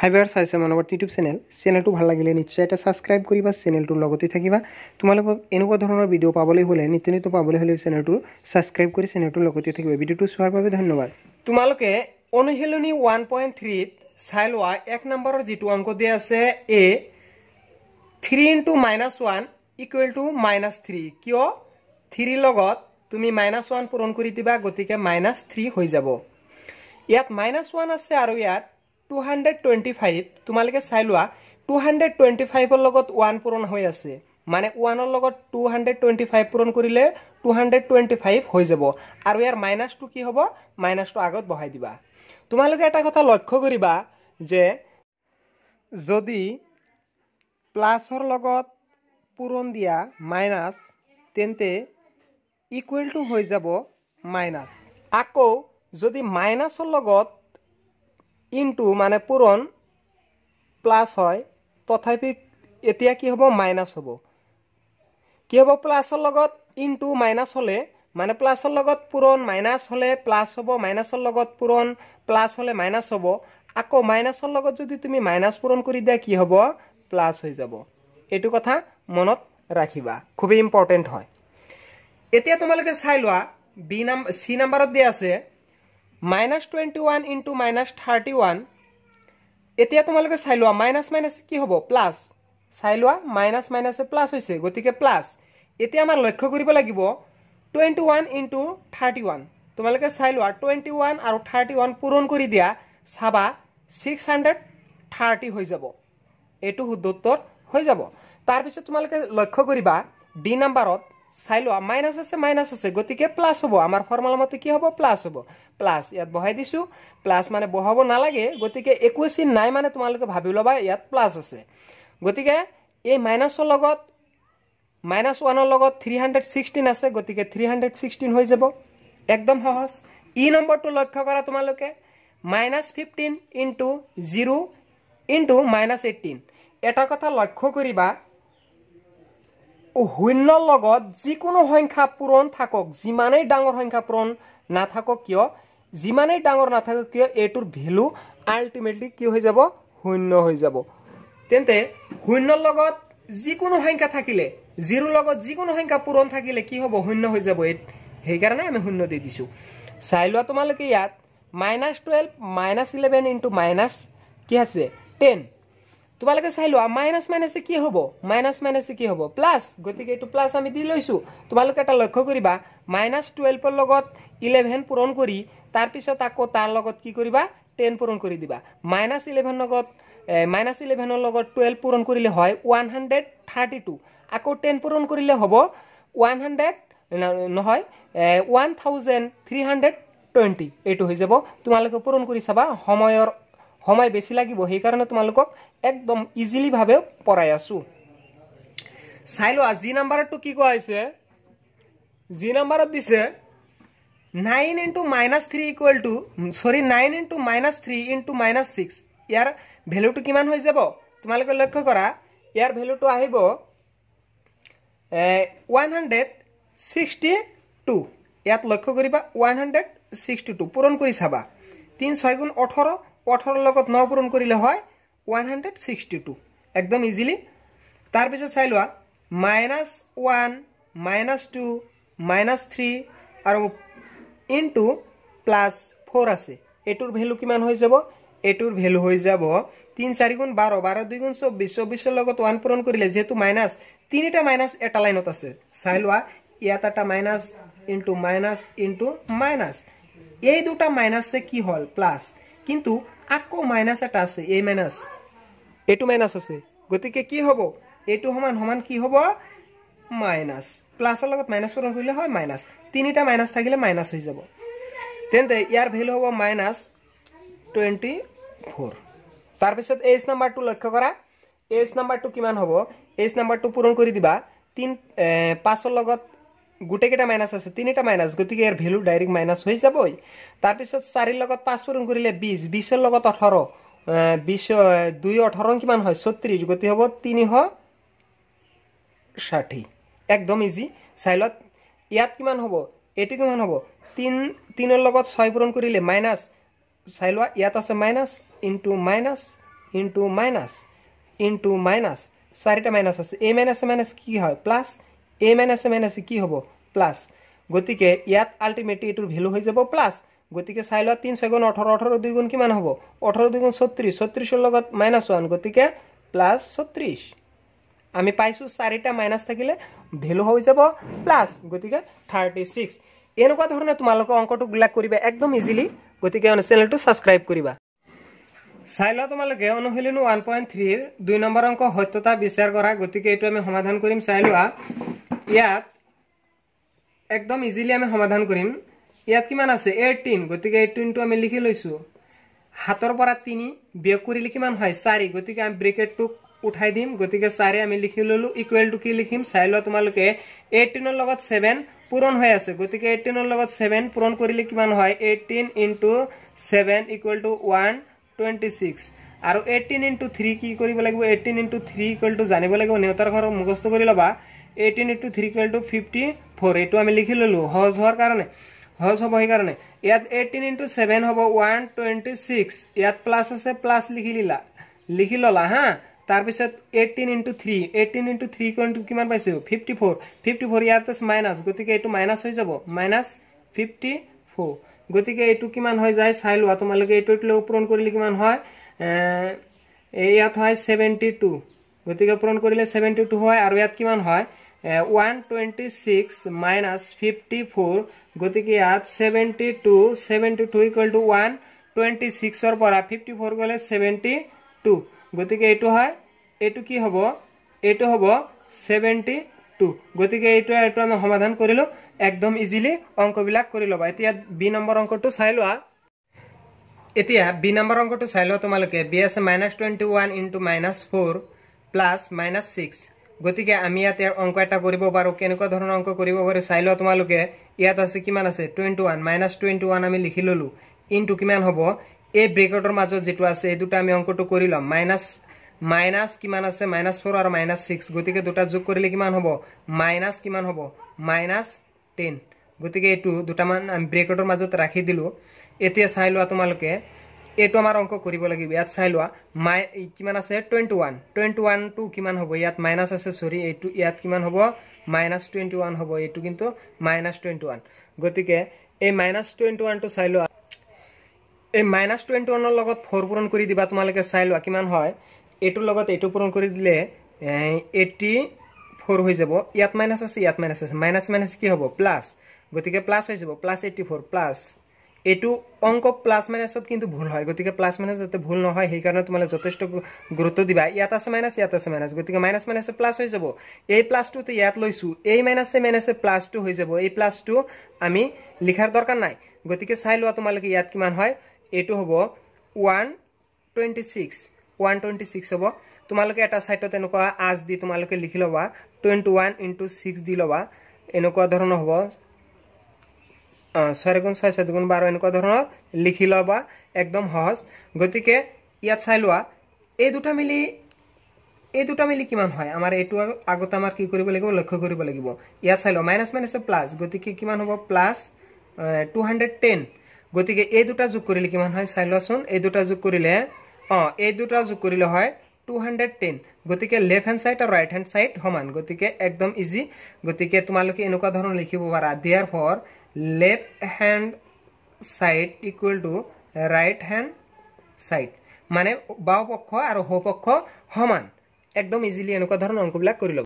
হাই বেয়াৰ চাইছে মানৱৰ ইউটিউব চেনেল চেনেলটো ভাল লাগিলে নিশ্চয় এটা ছাবস্ক্ৰাইব কৰিবা চেনেলটোৰ লগতে থাকিবা তোমালোকক এনেকুৱা ধৰণৰ ভিডিঅ' পাবলৈ হ'লে নিত্য নিত্য পাবলৈ হ'লে চেনেলটো ছাবস্ক্ৰাইব কৰি চেনেলটোৰ লগতে থাকিবা ভিডিঅ'টো চোৱাৰ বাবে ধন্যবাদ তোমালোকে অনুশীলনী ওৱান পইণ্ট থ্ৰীত চাই লোৱা এক নম্বৰৰ যিটো অংক দি আছে এ three into minus one equal to minus three কিয় থ্ৰীৰ লগত তুমি মাইনাছ ওৱান পূৰণ কৰি দিবা গতিকে মাইনাছ থ্ৰী হৈ যাব ইয়াত মাইনাছ ওৱান আছে আৰু ইয়াত টু হাণ্ড্ৰেড টুৱেণ্টি ফাইভ তোমালোকে চাই লোৱা টু হাণ্ড্ৰেড টুৱেণ্টি ফাইভৰ লগত ওৱান পূৰণ হৈ আছে মানে ওৱানৰ লগত টু হাণ্ড্ৰেড টুৱেণ্টি ফাইভ পূৰণ কৰিলে টু হাণ্ড্ৰেড টুৱেণ্টি ফাইভ হৈ যাব আৰু ইয়াৰ মাইনাছটো কি হ'ব মাইনাছটো আগত বঢ়াই দিবা তোমালোকে এটা কথা লক্ষ্য কৰিবা যে যদি প্লাছৰ লগত পূৰণ দিয়া মাইনাছ তেন্তে ইকুৱেলটো হৈ যাব মাইনাছ আকৌ যদি মাইনাছৰ লগত ইনটু মানে পূৰণ প্লাছ হয় তথাপি এতিয়া কি হ'ব মাইনাছ হ'ব কি হ'ব প্লাছৰ লগত ইনটু মাইনাছ হ'লে মানে প্লাছৰ লগত পূৰণ মাইনাছ হ'লে প্লাছ হ'ব মাইনাছৰ লগত পূৰণ প্লাছ হ'লে মাইনাছ হ'ব আকৌ মাইনাছৰ লগত যদি তুমি মাইনাছ পূৰণ কৰি দিয়া কি হ'ব প্লাছ হৈ যাব এইটো কথা মনত ৰাখিবা খুবেই ইম্পৰ্টেণ্ট হয় এতিয়া তোমালোকে চাই লোৱা বি নাম্বাৰ চি নাম্বাৰত দিয়া আছে minus twenty one into minus thirty one এতিয়া তোমালোকে চাই লোৱা মাইনাছ মাইনাছ কি হ'ব প্লাছ চাই লোৱা মাইনাছ মাইনাছে প্লাছ হৈছে গতিকে প্লাছ এতিয়া আমাৰ লক্ষ্য কৰিব লাগিব twenty one into thirty one তোমালোকে চাই লোৱা টুৱেণ্টি ওৱান আৰু থাৰ্টি ওৱান পূৰণ কৰি দিয়া চাবা ছিক্স হাণ্ড্ৰেড থাৰ্টি হৈ যাব এইটো শুদ্ধোত্তৰ হৈ যাব তাৰপিছত তোমালোকে লক্ষ্য কৰিবা ডি নাম্বাৰত চাই লোৱা মাইনাছ আছে মাইনাছ আছে গতিকে প্লাছ হ'ব আমাৰ ফৰ্মুলা মতে কি হ'ব প্লাছ হ'ব প্লাছ ইয়াত বহাই দিছোঁ প্লাছ মানে বহাব নালাগে গতিকে একুৱেচিন নাই মানে তোমালোকে ভাবি ল'বা ইয়াত প্লাছ আছে গতিকে এই মাইনাছৰ লগত মাইনাছ ওৱানৰ লগত থ্ৰী হাণ্ড্ৰেড ছিক্সটিন আছে গতিকে থ্ৰী হাণ্ড্ৰেড ছিক্সটিন হৈ যাব একদম সহজ ই নম্বৰটো লক্ষ্য কৰা তোমালোকে minus fifteen into zero' into minus eighteen এটা কথা লক্ষ্য কৰিবা শূন্যৰ লগত যিকোনো সংখ্যা পূৰণ থাকক যিমানেই ডাঙৰ সংখ্যা পূৰণ নাথাকক কিয় যিমানেই ডাঙৰ নাথাকক কিয় এইটোৰ ভেলু আল্টিমেটলি কি হৈ যাব শূন্য হৈ যাব তেন্তে শূন্যৰ লগত যিকোনো সংখ্যা থাকিলে জিৰোৰ লগত যিকোনো সংখ্যা পূৰণ থাকিলে কি হ'ব শূন্য হৈ যাব সেইকাৰণে আমি শূন্য দি দিছোঁ চাই লোৱা তোমালোকে ইয়াত minus twelve minus eleven into minus কি আছে টেন তোমালোকে চাই লোৱা মাইনাছ মাইনাছে কি হ'ব মাইনাছ মাইনাছে কি হ'ব প্লাছ গতিকে এইটো প্লাছ আমি দি লৈছোঁ তোমালোকে এটা লক্ষ্য কৰিবা মাইনাছ টুৱেলভৰ লগত ইলেভেন পূৰণ কৰি তাৰপিছত আকৌ তাৰ লগত কি কৰিবা টেন পূৰণ কৰি দিবা মাইনাছ ইলেভেনৰ লগত মাইনাছ ইলেভেনৰ লগত টুৱেলভ পূৰণ কৰিলে হয় ওৱান হাণ্ড্ৰেড থাৰ্টি টু আকৌ টেন পূৰণ কৰিলে হ'ব ওৱান হাণ্ড্ৰেড নহয় one thousand three hundred twenty এইটো হৈ যাব তোমালোকে পূৰণ কৰি চাবা সময়ৰ সময় বেছি লাগিব সেইকাৰণে তোমালোকক একদম ইজিলিভাৱে পঢ়াই আছোঁ চাই লোৱা জি নাম্বাৰটো কি কোৱা হৈছে জি নাম্বাৰত দিছে nine into minus three equal to sorry nine into minus three into minus six ইয়াৰ ভেলুটো কিমান হৈ যাব তোমালোকে লক্ষ্য কৰা ইয়াৰ ভেলুটো আহিব ওৱান হাণ্ড্ৰেড ছিক্সটি টু ইয়াত লক্ষ্য কৰিবা ওৱান হাণ্ড্ৰেড ছিক্সটি টু পূৰণ কৰি চাবা তিনি ছয় গুণ ওঠৰ ওঠৰৰ লগত ন পূৰণ কৰিলে হয় ওৱান হাণ্ড্ৰেড ছিক্সটি টু একদম ইজিলি তাৰপিছত চাই লোৱা minus one minus two minus three আৰু ইনটু প্লাছ ফ'ৰ আছে এইটোৰ ভেলু কিমান হৈ যাব এইটোৰ ভেলু হৈ যাব তিনি চাৰিগুণ বাৰ বাৰ দুইগুণ চৌব্বিছ চৌব্বিছৰ লগত ওৱান পূৰণ কৰিলে যিহেতু মাইনাছ তিনিটা মাইনাছ এটা লাইনত আছে চাই লোৱা ইয়াত এটা minus into minus into minus এই দুটা মাইনাছে কি হ'ল প্লাছ কিন্তু আকৌ মাইনাছ এটা আছে এই মাইনাছ এইটো মাইনাছ আছে গতিকে কি হ'ব এইটো সমান সমান কি হ'ব মাইনাছ প্লাছৰ লগত মাইনাছ পূৰণ কৰিলে হয় মাইনাছ তিনিটা মাইনাছ থাকিলে মাইনাছ হৈ যাব তেন্তে ইয়াৰ ভেলু হ'ব মাইনাছ টুৱেণ্টি ফ'ৰ তাৰপিছত এইচ নাম্বাৰটো লক্ষ্য কৰা এইচ নাম্বাৰটো কিমান হ'ব এইচ নাম্বাৰটো পূৰণ কৰি দিবা তিন পাঁচৰ লগত গোটেই কেইটা মাইনাছ আছে তিনিটা মাইনাছ গতিকে ইয়াৰ ভেলু ডাইৰেক্ট মাইনাছ হৈ যাবই তাৰপিছত চাৰিৰ লগত পাঁচ পূৰণ কৰিলে বিছ বিছৰ লগত ওঠৰ বিছ দুই ওঠৰ কিমান হয় ছত্ৰিছ গতি হ'ব তিনিশ ষাঠি একদম ইজি চাইলত ইয়াত কিমান হ'ব এইটো কিমান হ'ব তিন তিনৰ লগত ছয় পূৰণ কৰিলে মাইনাছ চাই লোৱা ইয়াত আছে minus into minus into minus into minus চাৰিটা মাইনাছ আছে এই মাইনাছে মাইনাছ কি হয় প্লাছ এ মাইনাচ এ মাইনাচ কি হ'ব প্লাছ গতিকে ইয়াত আল্টিমেটলি এইটোৰ ভেলু হৈ যাব প্লাছ গতিকে চাই লোৱা তিনি ছয়গুণ ওঠৰ ওঠৰ দুইগুণ কিমান হ'ব ওঠৰ দুইগুণ ছত্ৰিছ ছত্ৰিছৰ লগত মাইনাছ ওৱান গতিকে প্লাছ ছত্ৰিছ আমি পাইছোঁ চাৰিটা মাইনাছ থাকিলে ভেলু হৈ যাব প্লাছ গতিকে থাৰ্টি ছিক্স এনেকুৱা ধৰণে তোমালোকে অংকটো বিলাক কৰিবা একদম ইজিলি গতিকে চেনেলটো ছাবস্ক্ৰাইব কৰিবা চাই লোৱা তোমালোকে অনুশীলন ওৱান পইণ্ট থ্ৰীৰ দুই নম্বৰ অংক সত্যতা বিচাৰ কৰা গতিকে এইটো আমি সমাধান কৰিম চাই লোৱা ইয়াত একদম ইজিলি আমি সমাধান কৰিম ইয়াত কিমান আছে এইটিন গতিকে এইটিনটো আমি লিখি লৈছোঁ হাতৰ পৰা তিনি বিয়োগ কৰিলে কিমান হয় চাৰি গতিকে আমি ব্ৰেকেটটোক উঠাই দিম গতিকে চাৰি আমি লিখি ল'লোঁ ইকুৱেলটো কি লিখিম চাই লোৱা তোমালোকে এইটিনৰ লগত ছেভেন পূৰণ হৈ আছে গতিকে এইটিনৰ লগত ছেভেন পূৰণ কৰিলে কিমান হয় eighteen into seven equal to one twenty six আৰু এইটিন ইনটু থ্ৰী কি কৰিব লাগিব এইটিন ইনটু থ্ৰী ইকুৱেলটো জানিব লাগিব নেওঁতাৰ ঘৰৰ মুখস্থ কৰি ল'বা eighteen into three equal to fifty four এইটো আমি লিখি ললোঁ সহজ হোৱাৰ কাৰণে সহজ হ'ব সেইকাৰণে ইয়াত এইটিন ইন্টু ছেভেন হ'ব ওৱান টুৱেণ্টি ছিক্স ইয়াত প্লাছ আছে প্লাছ লিখি দিলা লিখি ল'লা হা তাৰপিছত eighteen into three eighteen into three কুৱেলটো কিমান পাইছোঁ ফিফটি ফ'ৰ ফিফটি ফ'ৰ ইয়াত আছে মাইনাছ গতিকে এইটো মাইনাছ হৈ যাব মাইনাছ ফিফটি ফ'ৰ গতিকে এইটো কিমান হৈ যায় চাই লোৱা তোমালোকে এইটোৱে পূৰণ কৰিলে কিমান হয় ইয়াত হয় ছেভেণ্টি টু গতিকে পূৰণ কৰিলে ছেভেণ্টি টু হয় আৰু ইয়াত কিমান হয় 126 माइनस 54 गति के आज 72 72 इक्वल टू 126 और पर 54 गले 72 गति के एटू है एटू की होगा एटू होगा 72 गति के एटू एटू हमें समाधान करिलो एकदम इजीली अंक विलाक करिलो भाई इतिया बी नंबर अंक टू साइलो आ इतिया बी नंबर अंक टू साइलो तुम लोग के बीएस -21 -4 -6 গতিকে আমি ইয়াতে অংক এটা কৰিব পাৰোঁ কেনেকুৱা ধৰণৰ অংক কৰিব পাৰোঁ চাই লোৱা তোমালোকে ইয়াত আছে কিমান আছে twenty one minus twenty one আমি লিখি ললোঁ ইনটু কিমান হব এই ব্ৰেকটৰ মাজত যিটো আছে এই দুটা আমি অংকটো কৰি লম মাইনাছ মাইনাছ কিমান আছে মাইনাছ ফ'ৰ আৰু মাইনাছ ছিক্স গতিকে দুটা যোগ কৰিলে কিমান হব মাইনাছ কিমান হব মাইনাছ টেন গতিকে এইটো দুটামান আমি ব্রেকটর মাজত ৰাখি দিলোঁ এতিয়া চাই লোৱা তোমালোকে এইটো আমাৰ অংক কৰিব লাগিব ইয়াত চাই লোৱা মাই কিমান আছে টুৱেণ্টি ওৱান টুৱেণ্টি ওৱানটো কিমান হ'ব ইয়াত মাইনাছ আছে চৰি এইটো ইয়াত কিমান হ'ব মাইনাছ টুৱেণ্টি ওৱান হ'ব এইটো কিন্তু মাইনাছ টুৱেণ্টি ওৱান গতিকে এই মাইনাছ টুৱেণ্টি ওৱানটো চাই লোৱা এই মাইনাছ টুৱেণ্টি ওৱানৰ লগত ফ'ৰ পূৰণ কৰি দিবা তোমালোকে চাই লোৱা কিমান হয় এইটোৰ লগত এইটো পূৰণ কৰি দিলে এইটি ফ'ৰ হৈ যাব ইয়াত মাইনাছ আছে ইয়াত মাইনাছ আছে মাইনাছ মাইনাছ কি হ'ব প্লাছ গতিকে প্লাছ হৈ যাব প্লাছ এইটি ফ'ৰ প্লাছ এইটো অংক প্লাছ মাইনাছত কিন্তু ভুল হয় গতিকে প্লাছ মাইনাছ যাতে ভুল নহয় সেইকাৰণে তোমালোকে যথেষ্ট গুৰুত্ব দিবা ইয়াত আছে মাইনাছ ইয়াত আছে মাইনাছ গতিকে মাইনাছ মাইনাছে প্লাছ হৈ যাব এই প্লাছটোতো ইয়াত লৈছোঁ এই মাইনাছে মাইনাছে প্লাছটো হৈ যাব এই প্লাছটো আমি লিখাৰ দৰকাৰ নাই গতিকে চাই লোৱা তোমালোকে ইয়াত কিমান হয় এইটো হ'ব one twenty six one twenty six হ'ব তোমালোকে এটা ছাইডত এনেকুৱা আজ দি তোমালোকে লিখি ল'বা টুৱেণ্টি ওৱান ছিক্স দি ল'বা এনেকুৱা ধৰণৰ হ'ব ছয় গুণ ছয় ছয় দুগুণ বাৰ এনেকুৱা ধৰণৰ লিখি লোৱা একদম সহজ গতিকে ইয়াত চাই লোৱা এই দুটা মিলি এই দুটা মিলি কিমান হয় আমাৰ এইটো আগতে আমাৰ কি কৰিব লাগিব লক্ষ্য কৰিব লাগিব ইয়াত চাই লোৱা মাইনাছ মাইনাছে প্লাছ গতিকে কিমান হ'ব প্লাছ টু হাণ্ড্ৰেড টেন গতিকে এই দুটা যোগ কৰিলে কিমান হয় চাই লোৱাচোন এই দুটা যোগ কৰিলে অঁ এই দুটা যোগ কৰিলে হয় টু হাণ্ড্ৰেড টেন গতিকে লেফ্ট হেণ্ড ছাইড আৰু ৰাইট হেণ্ড ছাইড সমান গতিকে একদম ইজি গতিকে তোমালোকে এনেকুৱা ধৰণৰ লিখিব পাৰা দিয়াৰ for left hand side equal to right hand side. মানে বাও পক্ষ আৰু হো পক্ষ সমান একদম ইজিলি এনেকুৱা ধৰণৰ অংকবিলাক কৰিলোঁ